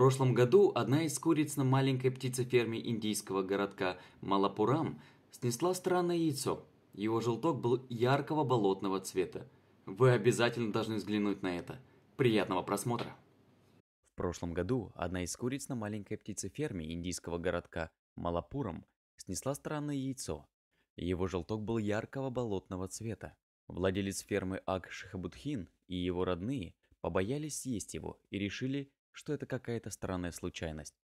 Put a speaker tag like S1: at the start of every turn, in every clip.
S1: прошлом году одна из куриц на маленькой птицеферме индийского городка Малапурам снесла странное яйцо. Его желток был яркого болотного цвета. Вы обязательно должны взглянуть на это. Приятного просмотра! В прошлом году одна из куриц на маленькой птицеферме индийского городка Малапурам снесла странное яйцо. Его желток был яркого болотного цвета. Владелец фермы Ак Шахабудхин и его родные побоялись съесть его и решили что это какая-то странная случайность.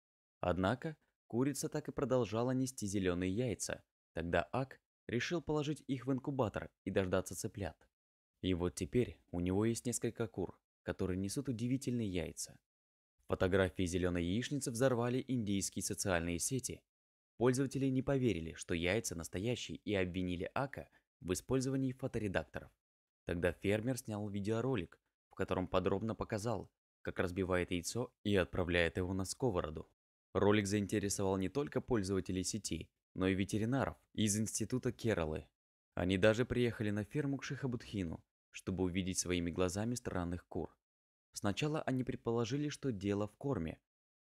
S1: Однако курица так и продолжала нести зеленые яйца. Тогда Ак решил положить их в инкубатор и дождаться цыплят. И вот теперь у него есть несколько кур, которые несут удивительные яйца. Фотографии зеленой яичницы взорвали индийские социальные сети. Пользователи не поверили, что яйца настоящие и обвинили Ака в использовании фоторедакторов. Тогда фермер снял видеоролик, в котором подробно показал, как разбивает яйцо и отправляет его на сковороду. Ролик заинтересовал не только пользователей сети, но и ветеринаров из института Кералы. Они даже приехали на ферму к Шихабудхину, чтобы увидеть своими глазами странных кур. Сначала они предположили, что дело в корме.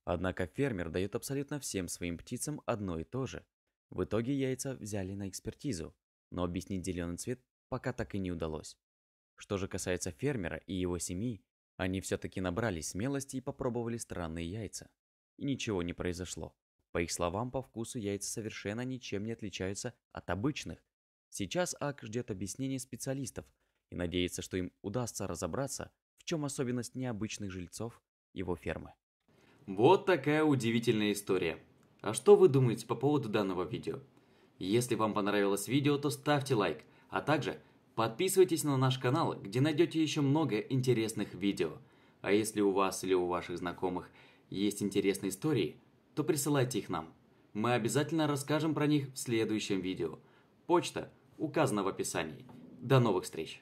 S1: Однако фермер дает абсолютно всем своим птицам одно и то же. В итоге яйца взяли на экспертизу, но объяснить зеленый цвет пока так и не удалось. Что же касается фермера и его семьи, они все-таки набрались смелости и попробовали странные яйца. И ничего не произошло. По их словам, по вкусу яйца совершенно ничем не отличаются от обычных. Сейчас Ак ждет объяснений специалистов и надеется, что им удастся разобраться, в чем особенность необычных жильцов его фермы. Вот такая удивительная история. А что вы думаете по поводу данного видео? Если вам понравилось видео, то ставьте лайк, а также – Подписывайтесь на наш канал, где найдете еще много интересных видео. А если у вас или у ваших знакомых есть интересные истории, то присылайте их нам. Мы обязательно расскажем про них в следующем видео. Почта указана в описании. До новых встреч!